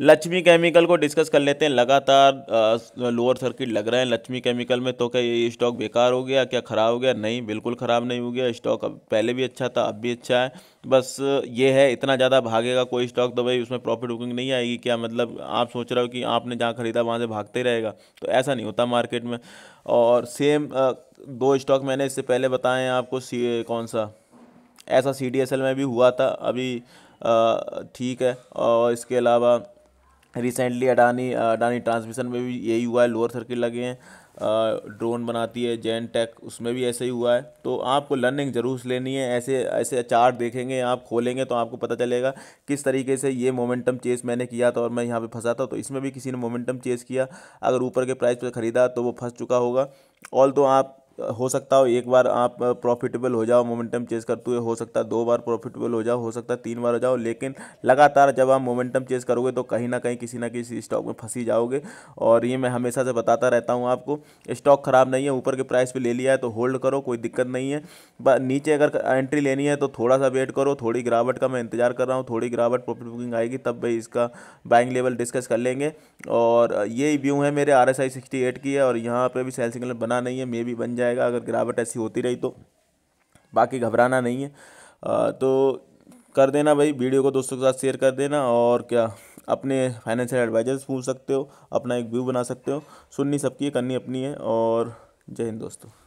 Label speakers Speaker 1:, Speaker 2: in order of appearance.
Speaker 1: Lakshmi chemical को discuss कर लेते हैं लगातार लोअर सर्किट लग रहे हैं लक्ष्मी केमिकल में तो क्या ये स्टॉक बेकार हो गया क्या ख़राब हो गया नहीं बिल्कुल ख़राब नहीं हो गया स्टॉक अब पहले भी अच्छा था अब भी अच्छा है बस ये है इतना ज़्यादा भागेगा कोई स्टॉक तो भाई उसमें प्रॉफिट बुकिंग नहीं आएगी क्या मतलब आप सोच रहे हो कि आपने जहाँ ख़रीदा वहाँ से भागते रहेगा तो ऐसा नहीं होता मार्केट में और सेम दो स्टॉक मैंने इससे पहले बताए हैं आपको सी कौन सा ऐसा सी में भी हुआ था अभी ठीक है और इसके अलावा रिसेंटली अडानी अडानी ट्रांसमिशन में भी यही हुआ है लोअर सर्किट लगे हैं ड्रोन uh, बनाती है जैन टेक उसमें भी ऐसे ही हुआ है तो आपको लर्निंग जरूर लेनी है ऐसे ऐसे चार्ट देखेंगे आप खोलेंगे तो आपको पता चलेगा किस तरीके से ये मोमेंटम चेस मैंने किया था और मैं यहाँ पे फंसा था तो इसमें भी किसी ने मोमेंटम चेस किया अगर ऊपर के प्राइस पर ख़रीदा तो वो फंस चुका होगा ऑल तो आप हो सकता हो एक बार आप प्रॉफिटेबल हो जाओ मोमेंटम चेस करते हुए हो सकता है दो बार प्रॉफिटेबल हो जाओ हो सकता है तीन बार हो जाओ लेकिन लगातार जब आप मोमेंटम चेस करोगे तो कहीं ना कहीं किसी ना किसी स्टॉक में फंसी जाओगे और ये मैं हमेशा से बताता रहता हूँ आपको स्टॉक ख़राब नहीं है ऊपर के प्राइस पर ले लिया है तो होल्ड करो कोई दिक्कत नहीं है नीचे अगर एंट्री लेनी है तो थोड़ा सा वेट करो थोड़ी गिरावट का मैं इंतजार कर रहा हूँ थोड़ी गिरावट प्रॉफिट बुकिंग आएगी तब भाई इसका बाइंग लेवल डिस्कस कर लेंगे और ये व्यू है मेरे R S I sixty eight की है और यहाँ पर भी सेल सिग्नल बना नहीं है मे भी बन जाए जाएगा अगर गिरावट ऐसी होती रही तो बाकी घबराना नहीं है आ, तो कर देना भाई वीडियो को दोस्तों के साथ शेयर कर देना और क्या अपने फाइनेंशियल एडवाइजर्स पूछ सकते हो अपना एक व्यू बना सकते हो सुननी सबकी है करनी अपनी है और जय हिंद दोस्तों